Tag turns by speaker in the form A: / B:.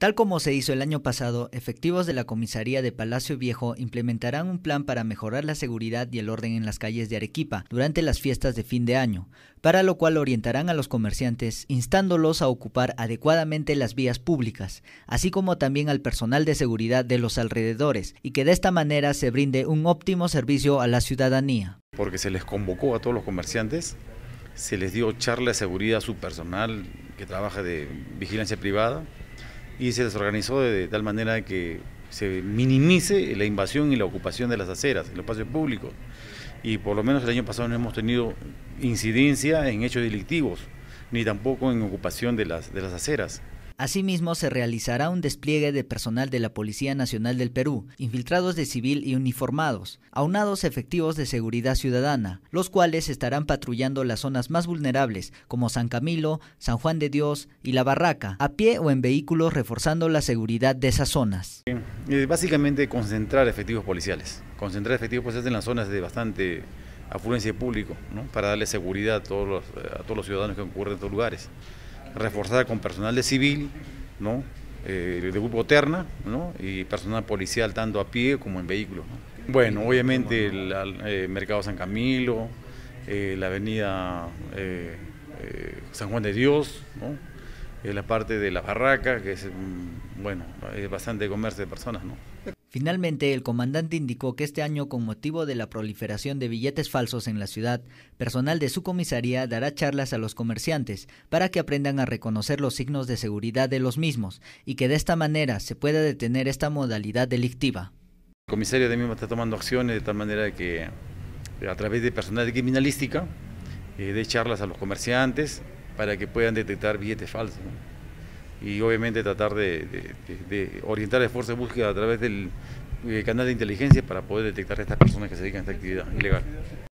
A: Tal como se hizo el año pasado, efectivos de la comisaría de Palacio Viejo implementarán un plan para mejorar la seguridad y el orden en las calles de Arequipa durante las fiestas de fin de año, para lo cual orientarán a los comerciantes, instándolos a ocupar adecuadamente las vías públicas, así como también al personal de seguridad de los alrededores, y que de esta manera se brinde un óptimo servicio a la ciudadanía.
B: Porque se les convocó a todos los comerciantes, se les dio charla de seguridad a su personal que trabaja de vigilancia privada, y se desorganizó de, tal manera que se minimice la invasión y la ocupación de las aceras, los espacios públicos, Y por lo menos el año pasado no hemos tenido incidencia en hechos delictivos, ni tampoco
A: en ocupación de las, de las aceras. Asimismo, se realizará un despliegue de personal de la Policía Nacional del Perú, infiltrados de civil y uniformados, aunados efectivos de seguridad ciudadana, los cuales estarán patrullando las zonas más vulnerables, como San Camilo, San Juan de Dios y La Barraca, a pie o en vehículos, reforzando la seguridad de esas zonas.
B: Eh, eh, básicamente concentrar efectivos policiales, concentrar efectivos policiales en las zonas de bastante afluencia de público, para darle seguridad a todos los, eh, a todos los ciudadanos que concurren en estos lugares reforzada con personal de civil, ¿no? Eh, de grupo Terna ¿no? y personal policial tanto a pie como en vehículo. Bueno, obviamente el, eh, Mercado San Camilo, eh, la avenida San Juan de Dios, la parte de la barraca, que es, bueno, es bastante comercio de
A: personas. ¿no? Finalmente, el comandante indicó que este año, con motivo de la proliferación de billetes falsos en la ciudad, personal de su comisaría dará charlas a los comerciantes para que aprendan a reconocer los signos de seguridad de los mismos y que de esta manera se pueda detener esta modalidad delictiva.
B: El comisario de mismo está tomando acciones de tal manera que a través de personal de criminalística eh, dé charlas a los comerciantes para que puedan detectar billetes falsos y obviamente tratar de, de, de orientar esfuerzos de búsqueda a través del eh, canal de inteligencia para poder detectar a estas personas que se dedican a esta actividad ilegal.